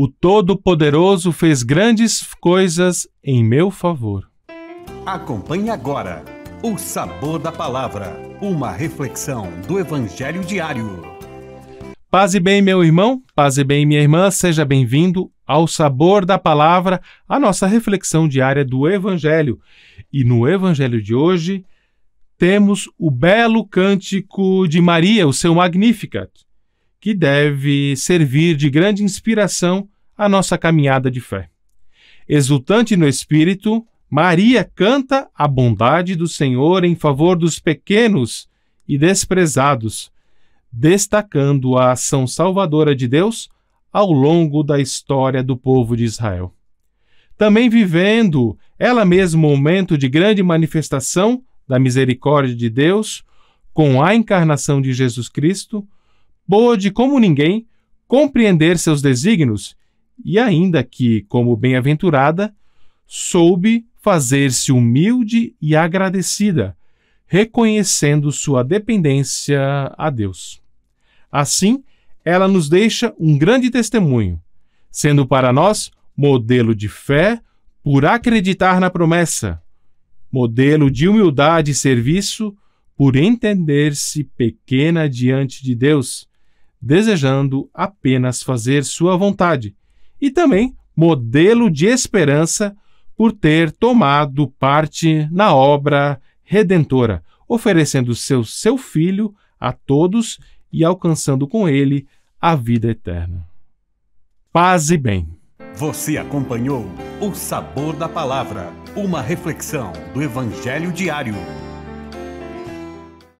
O Todo-Poderoso fez grandes coisas em meu favor. Acompanhe agora o Sabor da Palavra, uma reflexão do Evangelho diário. Paz e bem, meu irmão, paz e bem, minha irmã, seja bem-vindo ao Sabor da Palavra, a nossa reflexão diária do Evangelho. E no Evangelho de hoje, temos o belo cântico de Maria, o seu Magnificat que deve servir de grande inspiração à nossa caminhada de fé. Exultante no espírito, Maria canta a bondade do Senhor em favor dos pequenos e desprezados, destacando a ação salvadora de Deus ao longo da história do povo de Israel. Também vivendo ela mesma um momento de grande manifestação da misericórdia de Deus, com a encarnação de Jesus Cristo, boa de como ninguém compreender seus desígnios e ainda que, como bem-aventurada, soube fazer-se humilde e agradecida, reconhecendo sua dependência a Deus. Assim, ela nos deixa um grande testemunho, sendo para nós modelo de fé por acreditar na promessa, modelo de humildade e serviço por entender-se pequena diante de Deus desejando apenas fazer sua vontade, e também modelo de esperança por ter tomado parte na obra redentora, oferecendo seu, seu Filho a todos e alcançando com ele a vida eterna. Paz e bem. Você acompanhou O Sabor da Palavra, uma reflexão do Evangelho diário